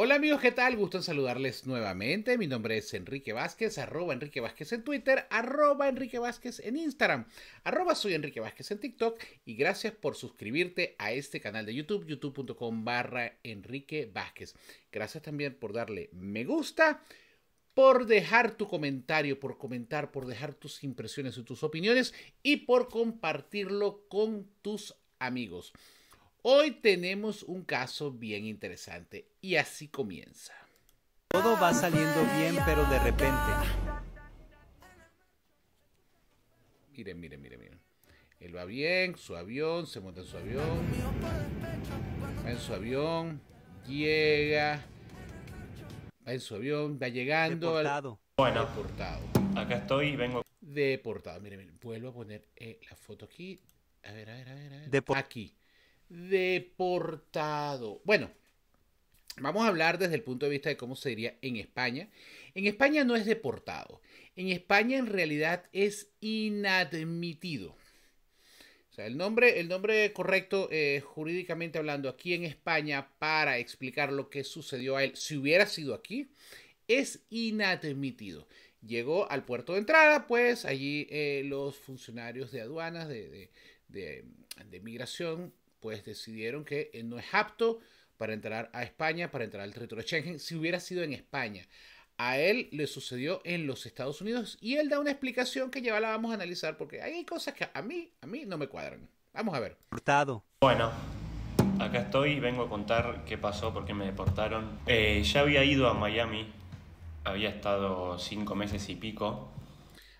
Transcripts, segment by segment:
Hola amigos, ¿qué tal? Gusto en saludarles nuevamente. Mi nombre es Enrique Vázquez, arroba Enrique Vázquez en Twitter, arroba Enrique Vázquez en Instagram, arroba soy Enrique Vázquez en TikTok y gracias por suscribirte a este canal de YouTube, youtube.com barra Enrique Vázquez. Gracias también por darle me gusta, por dejar tu comentario, por comentar, por dejar tus impresiones y tus opiniones y por compartirlo con tus amigos. Hoy tenemos un caso bien interesante y así comienza. Todo va saliendo bien, pero de repente... Miren, miren, miren, miren. Él va bien, su avión, se monta en su avión. Va en su avión, llega. Va en su avión, va llegando. Deportado. Bueno, deportado. Acá estoy y vengo. Deportado. Miren, miren, vuelvo a poner eh, la foto aquí. A ver, a ver, a ver. aquí deportado. Bueno, vamos a hablar desde el punto de vista de cómo se diría en España. En España no es deportado. En España en realidad es inadmitido. O sea, el nombre, el nombre correcto eh, jurídicamente hablando aquí en España para explicar lo que sucedió a él, si hubiera sido aquí, es inadmitido. Llegó al puerto de entrada, pues allí eh, los funcionarios de aduanas, de, de migración, pues decidieron que eh, no es apto para entrar a España, para entrar al territorio de Schengen, si hubiera sido en España. A él le sucedió en los Estados Unidos y él da una explicación que ya la vamos a analizar porque hay cosas que a mí, a mí no me cuadran. Vamos a ver. estado Bueno, acá estoy y vengo a contar qué pasó, por qué me deportaron. Eh, ya había ido a Miami, había estado cinco meses y pico.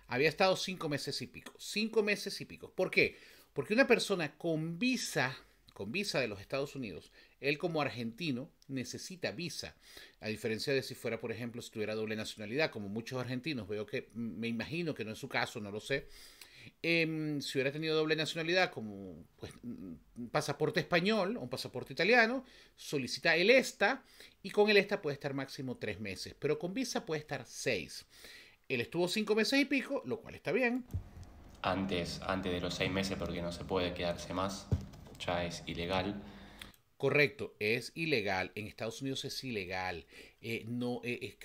Había estado cinco meses y pico. Cinco meses y pico. ¿Por qué? Porque una persona con visa con visa de los Estados Unidos, él como argentino necesita visa, a diferencia de si fuera, por ejemplo, si tuviera doble nacionalidad, como muchos argentinos, veo que mm, me imagino que no es su caso, no lo sé. Em, si hubiera tenido doble nacionalidad, como pues, mm, mm, un pasaporte español o un pasaporte italiano, solicita el ESTA y con el ESTA puede estar máximo tres meses, pero con visa puede estar seis. Él estuvo cinco meses y pico, lo cual está bien. Antes, antes de los seis meses, porque no se puede quedarse más es ilegal. Correcto, es ilegal. En Estados Unidos es ilegal. Eh, no, eh,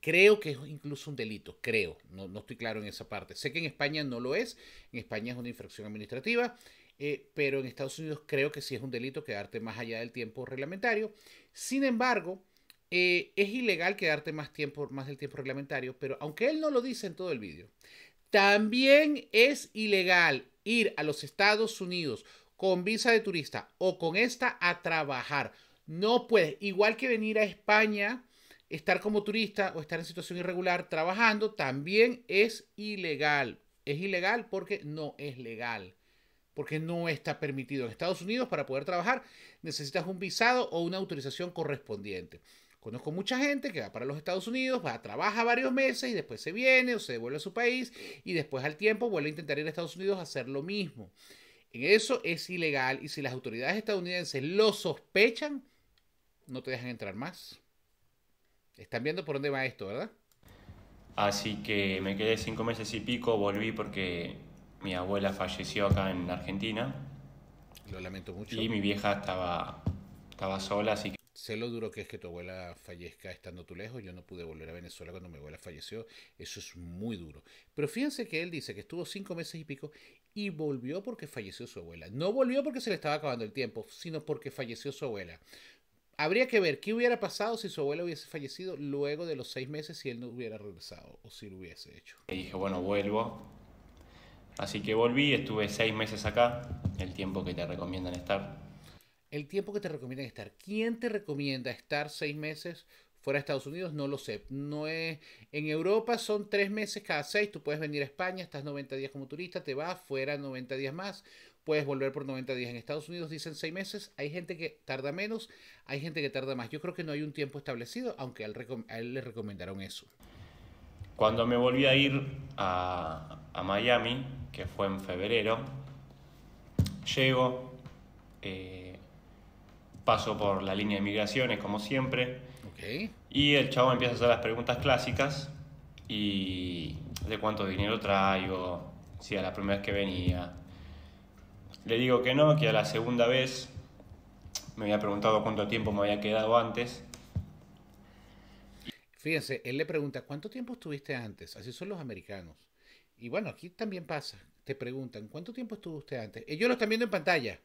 creo que es incluso un delito, creo. No, no, estoy claro en esa parte. Sé que en España no lo es. En España es una infracción administrativa. Eh, pero en Estados Unidos creo que sí es un delito quedarte más allá del tiempo reglamentario. Sin embargo, es ilegal quedarte más, tiempo, más del tiempo reglamentario. Pero aunque él no lo dice en todo el vídeo, también es ilegal ir a los Estados Unidos con visa de turista o con esta a trabajar. No puedes, igual que venir a España, estar como turista o estar en situación irregular trabajando, también es ilegal. Es ilegal porque no es legal, porque no está permitido. En Estados Unidos, para poder trabajar, necesitas un visado o una autorización correspondiente. Conozco mucha gente que va para los Estados Unidos, va, trabaja varios meses y después se viene o se devuelve a su país y después al tiempo vuelve a intentar ir a Estados Unidos a hacer lo mismo. En Eso es ilegal y si las autoridades estadounidenses lo sospechan, no te dejan entrar más. Están viendo por dónde va esto, ¿verdad? Así que me quedé cinco meses y pico, volví porque mi abuela falleció acá en Argentina. Lo lamento mucho. Y mi vieja estaba, estaba sola, así que... Sé lo duro que es que tu abuela fallezca estando tú lejos. Yo no pude volver a Venezuela cuando mi abuela falleció. Eso es muy duro. Pero fíjense que él dice que estuvo cinco meses y pico y volvió porque falleció su abuela. No volvió porque se le estaba acabando el tiempo, sino porque falleció su abuela. Habría que ver qué hubiera pasado si su abuela hubiese fallecido luego de los seis meses si él no hubiera regresado o si lo hubiese hecho. Y dije, bueno, vuelvo. Así que volví, estuve seis meses acá, el tiempo que te recomiendan estar. El tiempo que te recomiendan estar. ¿Quién te recomienda estar seis meses Fuera de Estados Unidos no lo sé. No es, en Europa son tres meses cada seis. Tú puedes venir a España, estás 90 días como turista, te vas fuera 90 días más. Puedes volver por 90 días. En Estados Unidos dicen seis meses. Hay gente que tarda menos, hay gente que tarda más. Yo creo que no hay un tiempo establecido, aunque a él, le recomendaron eso. Cuando me volví a ir a, a Miami, que fue en febrero, llego, eh, paso por la línea de migraciones como siempre y el chavo empieza a hacer las preguntas clásicas y de cuánto dinero traigo, si a la primera vez que venía. Le digo que no, que a la segunda vez me había preguntado cuánto tiempo me había quedado antes. Fíjense, él le pregunta, ¿cuánto tiempo estuviste antes? Así son los americanos. Y bueno, aquí también pasa. Te preguntan, ¿cuánto tiempo estuvo usted antes? Ellos eh, lo están viendo en pantalla,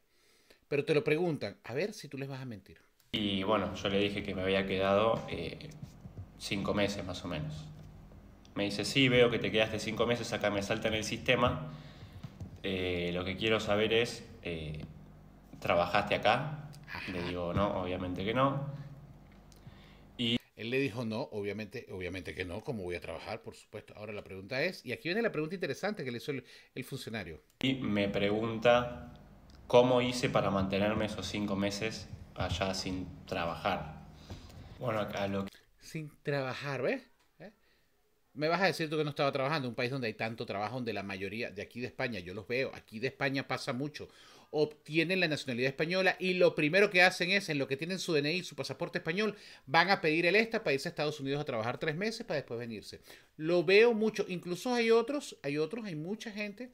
pero te lo preguntan. A ver si tú les vas a mentir. Y bueno, yo le dije que me había quedado eh, cinco meses más o menos. Me dice, sí, veo que te quedaste cinco meses, acá me salta en el sistema. Eh, lo que quiero saber es, eh, ¿trabajaste acá? Le digo, no, obviamente que no. Y... Él le dijo, no, obviamente, obviamente que no, ¿cómo voy a trabajar? Por supuesto. Ahora la pregunta es, y aquí viene la pregunta interesante que le hizo el funcionario. Y me pregunta, ¿cómo hice para mantenerme esos cinco meses allá sin trabajar. Bueno, acá lo que... Sin trabajar, ¿ves? ¿Eh? Me vas a decir tú que no estaba trabajando, un país donde hay tanto trabajo, donde la mayoría de aquí de España, yo los veo, aquí de España pasa mucho, obtienen la nacionalidad española y lo primero que hacen es, en lo que tienen su DNI, su pasaporte español, van a pedir el esta para irse a Estados Unidos a trabajar tres meses para después venirse. Lo veo mucho, incluso hay otros, hay otros, hay mucha gente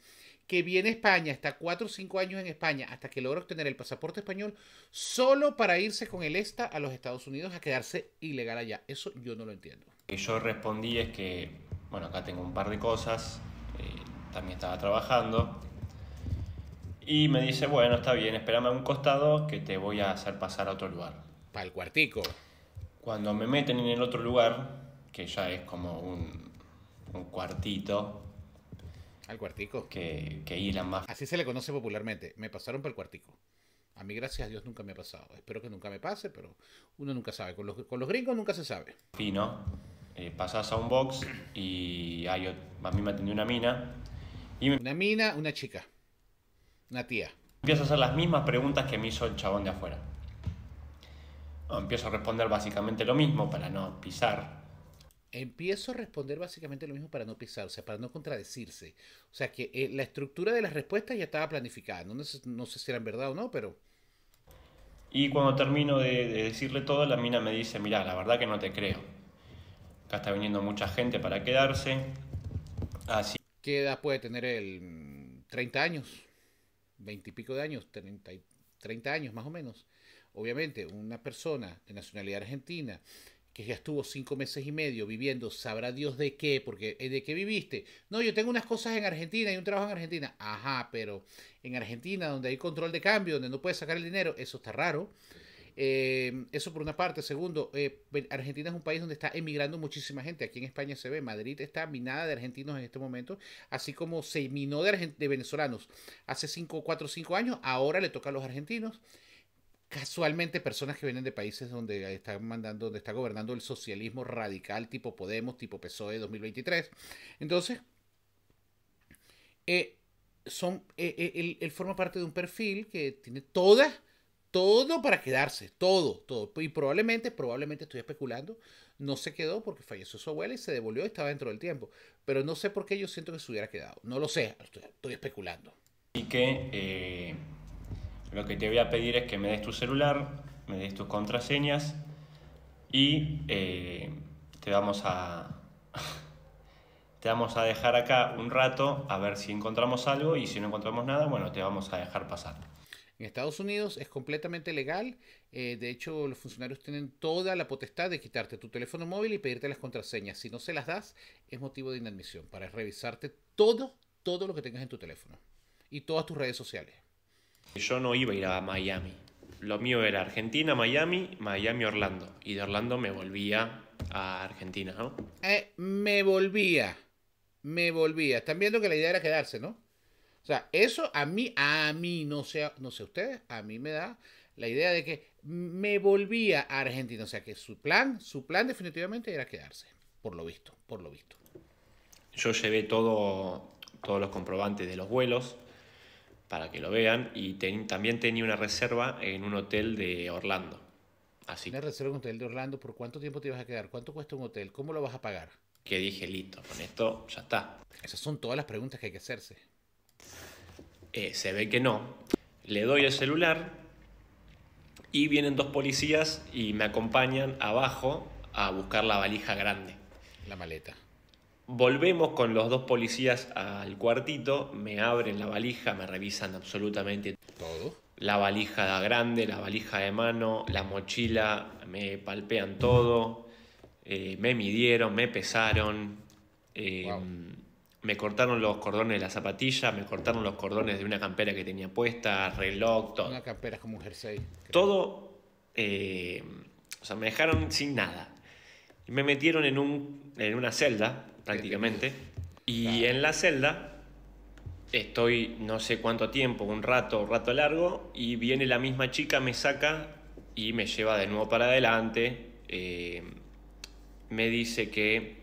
que viene a España, está 4 o 5 años en España, hasta que logra obtener el pasaporte español, solo para irse con el ESTA a los Estados Unidos a quedarse ilegal allá. Eso yo no lo entiendo. yo respondí es que, bueno, acá tengo un par de cosas, eh, también estaba trabajando, y me dice, bueno, está bien, espérame a un costado que te voy a hacer pasar a otro lugar. Para el cuartico. Cuando me meten en el otro lugar, que ya es como un cuartito, al cuartico. Que, que hilan más. Así se le conoce popularmente. Me pasaron por el cuartico. A mí, gracias a Dios, nunca me ha pasado. Espero que nunca me pase, pero uno nunca sabe. Con los, con los gringos nunca se sabe. Fino. Eh, a un box y a mí me atendió una mina. Una mina, una chica. Una tía. Empiezo a hacer las mismas preguntas que me hizo el chabón de afuera. Empiezo a responder básicamente lo mismo para no pisar empiezo a responder básicamente lo mismo para no pisar, o sea, para no contradecirse. O sea, que eh, la estructura de las respuestas ya estaba planificada. No, sé, si eran verdad o no, pero... Y cuando termino de, decirle todo, la mina me dice, mira, la verdad que no te creo. Acá está viniendo mucha gente para quedarse. Así. ¿Qué edad puede tener el 30 años? 20 y pico de años, 30 años más o menos. Obviamente, una persona de nacionalidad argentina que ya estuvo cinco meses y medio viviendo, sabrá Dios de qué, porque eh, de qué viviste. No, yo tengo unas cosas en Argentina y un trabajo en Argentina. Ajá, pero en Argentina, donde hay control de cambio, donde no puedes sacar el dinero, eso está raro. Eh, eso por una parte. Segundo, eh, Argentina es un país donde está emigrando muchísima gente. Aquí en España se ve, Madrid está minada de argentinos en este momento, así como se minó de, de venezolanos hace 5, 4, cinco años, ahora le toca a los argentinos casualmente personas que vienen de países donde están mandando, donde está gobernando el socialismo radical tipo Podemos, tipo PSOE 2023. Entonces, eh, son, eh, eh, él, forma parte de un perfil que tiene todas, todo para quedarse, todo, todo. Y probablemente, probablemente estoy especulando, no se quedó porque falleció su abuela y se devolvió y estaba dentro del tiempo. Pero no sé por qué yo siento que se hubiera quedado. No lo sé, estoy, estoy especulando. Y que lo que te voy a pedir es que me des tu celular, me des tus contraseñas y eh, te vamos a... te vamos a dejar acá un rato a ver si encontramos algo y si no encontramos nada, bueno, te vamos a dejar pasar. En Estados Unidos es completamente legal. Eh, de hecho, los funcionarios tienen toda la potestad de quitarte tu teléfono móvil y pedirte las contraseñas. Si no se las das, es motivo de inadmisión para revisarte todo, todo lo que tengas en tu teléfono y todas tus redes sociales. Yo no iba a ir a Miami. Lo mío era Argentina, Miami, Miami, Orlando. Y de Orlando me volvía a Argentina, ¿no? Eh, me volvía. Me volvía. Están viendo que la idea era quedarse, ¿no? O sea, eso a mí, a mí, no sé, no sé ustedes, a mí me da la idea de que me volvía a Argentina. O sea, que su plan, su plan definitivamente era quedarse. Por lo visto, por lo visto. Yo llevé todos los comprobantes de los vuelos para que lo vean. Y también tenía una reserva en un hotel de Orlando. Así. Una reserva en un hotel de Orlando, ¿por cuánto tiempo te ibas a quedar? ¿Cuánto cuesta un hotel? ¿Cómo lo vas a pagar? Que dije, listo, con esto ya está. Esas son todas las preguntas que hay que hacerse. Eh, se ve que no. Le doy el celular y vienen dos policías y me acompañan abajo a buscar la valija grande. La maleta. Volvemos con los dos policías al cuartito, me abren la valija, me revisan absolutamente todo. La valija grande, la valija de mano, la mochila, me palpean todo, eh, me midieron, me pesaron, eh, me cortaron los cordones de la zapatilla, me cortaron los cordones de una campera que tenía puesta, reloj, todo. Una campera es como un jersey. Todo, eh, o sea, me dejaron sin nada me metieron en, en una celda, prácticamente, y en la celda estoy no sé cuánto tiempo, un rato, rato largo, y viene la misma chica, me saca y me lleva de nuevo para adelante. Eh, me dice que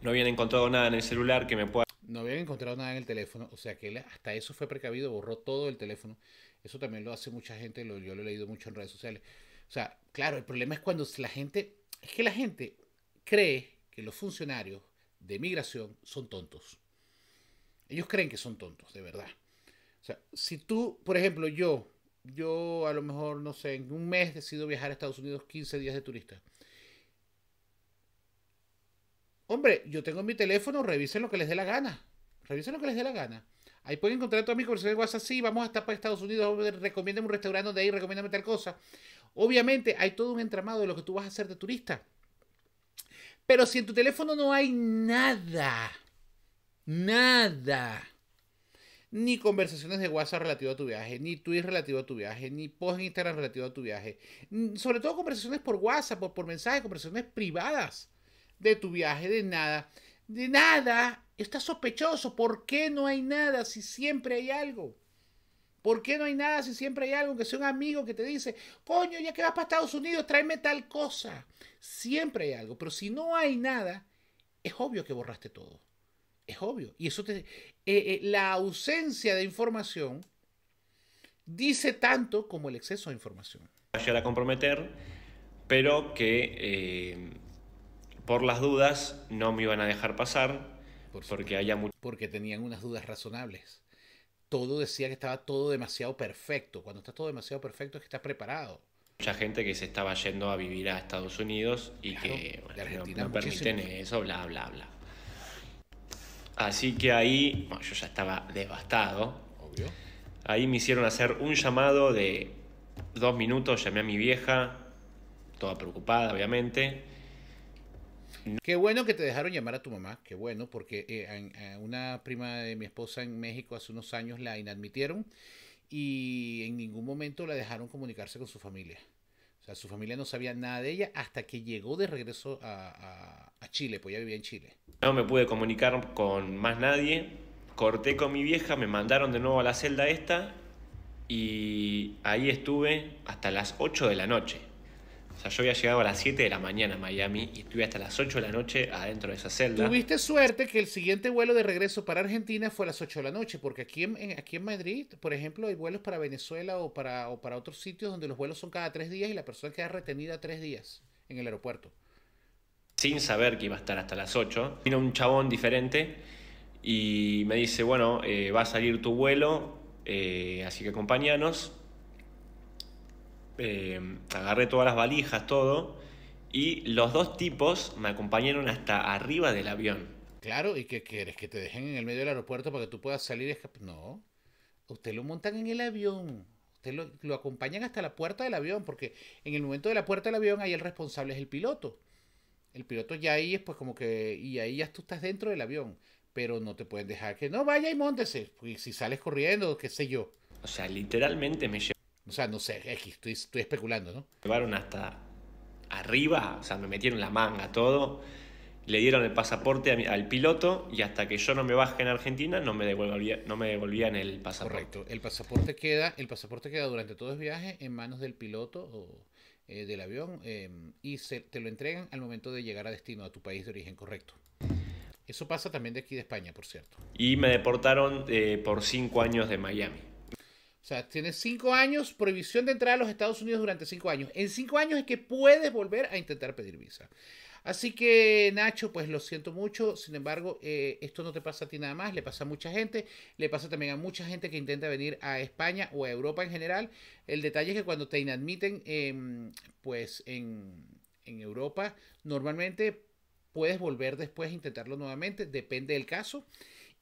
no habían encontrado nada en el celular que me pueda... No habían encontrado nada en el teléfono, o sea que hasta eso fue precavido, borró todo el teléfono. Eso también lo hace mucha gente, yo lo he leído mucho en redes sociales. O sea, claro, el problema es cuando la gente es que la gente cree que los funcionarios de migración son tontos. Ellos creen que son tontos, de verdad. O sea, si tú, por ejemplo, yo, yo a lo mejor, no sé, en un mes decido viajar a Estados Unidos 15 días de turista. Hombre, yo tengo mi teléfono, revisen lo que les dé la gana. Revisen lo que les dé la gana. Ahí pueden encontrar todas mis conversaciones de WhatsApp. Sí, vamos a estar para Estados Unidos, recomiéndame un restaurante de ahí, recomiéndame tal cosa. Obviamente hay todo un entramado de lo que tú vas a hacer de turista. Pero si en tu teléfono no hay nada, nada, ni conversaciones de WhatsApp relativo a tu viaje, ni tweets relativo a tu viaje, ni post en Instagram relativo a tu viaje, sobre todo conversaciones por WhatsApp, por mensajes, conversaciones privadas de tu viaje, de nada de nada, está sospechoso. ¿Por qué no hay nada si siempre hay algo? ¿Por qué no hay nada si siempre hay algo? Que sea un amigo que te dice, coño, ya que vas para Estados Unidos, tráeme tal cosa. Siempre hay algo, pero si no hay nada, es obvio que borraste todo. Es obvio. Y eso te... Eh, eh, la ausencia de información dice tanto como el exceso de información. Llegar a comprometer, pero que eh, por las dudas no me iban a dejar pasar porque tenían unas dudas razonables. Todo decía que estaba todo demasiado perfecto. Cuando está todo demasiado perfecto es que estás preparado. Mucha gente que se estaba yendo a vivir a Estados Unidos y que no, permiten eso, bla, bla, bla. Así que ahí, yo ya estaba devastado. Ahí me hicieron hacer un llamado de dos minutos, llamé a mi vieja, toda preocupada, obviamente Qué bueno que te dejaron llamar a tu mamá, qué bueno, porque eh, una prima de mi esposa en México hace unos años la inadmitieron y en ningún momento la dejaron comunicarse con su familia. O sea, su familia no sabía nada de ella hasta que llegó de regreso a, a Chile, pues ya vivía en Chile. No me pude comunicar con más nadie, corté con mi vieja, me mandaron de nuevo a la celda esta y ahí estuve hasta las 8 de la noche. O sea, yo había llegado a las 7 de la mañana a Miami y estuve hasta las 8 de la noche adentro de esa celda. Tuviste suerte que el siguiente vuelo de regreso para Argentina fue a las 8 de la noche, porque aquí en, aquí en Madrid, por ejemplo, hay vuelos para Venezuela o para, para otros sitios donde los vuelos son cada 3 días y la persona queda retenida 3 días en el aeropuerto. Sin saber que iba a estar hasta las 8, vino un chabón diferente y me dice, bueno, eh, va a salir tu vuelo, eh, así que acompáñanos Em, agarré todas las valijas, todo, y los dos tipos me acompañaron hasta arriba del avión. Claro, ¿y qué quieres? ¿Que te dejen en el medio del aeropuerto para que tú puedas salir escapar? Pues, no, usted lo montan en el avión, usted lo, lo acompañan hasta la puerta del avión, porque en el momento de la puerta del avión ahí el responsable es el piloto. El piloto ya ahí es pues como que, y ahí ya tú estás dentro del avión, pero no te pueden dejar que no vaya y montese, si sales corriendo, qué sé yo. O sea, literalmente me, o sea, no sé, estoy, estoy especulando, ¿no? Llevaron hasta arriba, o sea, me metieron la manga, todo. Le dieron el pasaporte al piloto y hasta que yo no me baje en Argentina no me, devolvían, no me devolvían el pasaporte. Correcto. El pasaporte queda, el pasaporte queda durante todo el viaje en manos del piloto o, eh, del avión em, y se, te lo entregan al momento de llegar a destino, a tu país de origen, correcto. Eso pasa también de aquí de España, por cierto. Y me deportaron eh, por cinco años de Miami. O sea, tienes cinco años, prohibición de entrar a los Estados Unidos durante cinco años. En cinco años es que puedes volver a intentar pedir visa. Así que Nacho, pues lo siento mucho, sin embargo, eh, esto no te pasa a ti nada más, le pasa a mucha gente, le pasa también a mucha gente que intenta venir a España o a Europa en general. El detalle es que cuando te inadmiten, em, pues en Europa, normalmente puedes volver después a intentarlo nuevamente, depende del caso.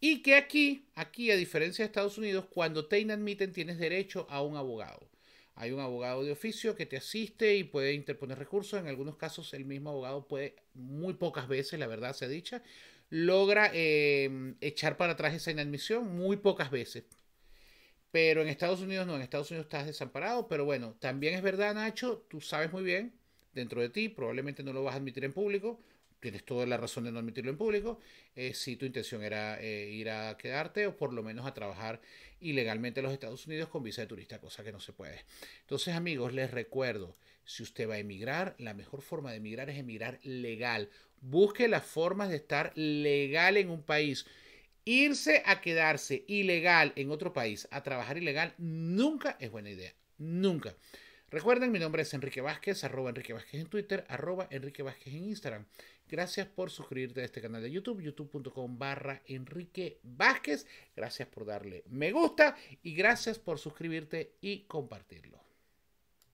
Y que aquí, aquí, a diferencia de Estados Unidos, cuando te inadmiten tienes derecho a un abogado. Hay un abogado de oficio que te asiste y puede interponer recursos. En algunos casos el mismo abogado puede, muy pocas veces, la verdad sea dicha, logra em, echar para atrás esa inadmisión, muy pocas veces. Pero en Estados Unidos no, en Estados Unidos estás desamparado. Pero bueno, también es verdad, Nacho, tú sabes muy bien, dentro de ti, probablemente no lo vas a admitir en público, tienes toda la razón de no admitirlo en público, eh, si tu intención era eh, ir a quedarte o por lo menos a trabajar ilegalmente en los Estados Unidos con visa de turista, cosa que no se puede. Entonces amigos, les recuerdo, si usted va a emigrar, la mejor forma de emigrar es emigrar legal. Busque las formas de estar legal en un país. Irse a quedarse ilegal en otro país, a trabajar ilegal, nunca es buena idea. Nunca. Recuerden, mi nombre es Enrique Vázquez, arroba Enrique Vázquez en Twitter, arroba Enrique Vázquez en Instagram. Gracias por suscribirte a este canal de YouTube, youtube.com barra Enrique Vázquez. Gracias por darle me gusta y gracias por suscribirte y compartirlo.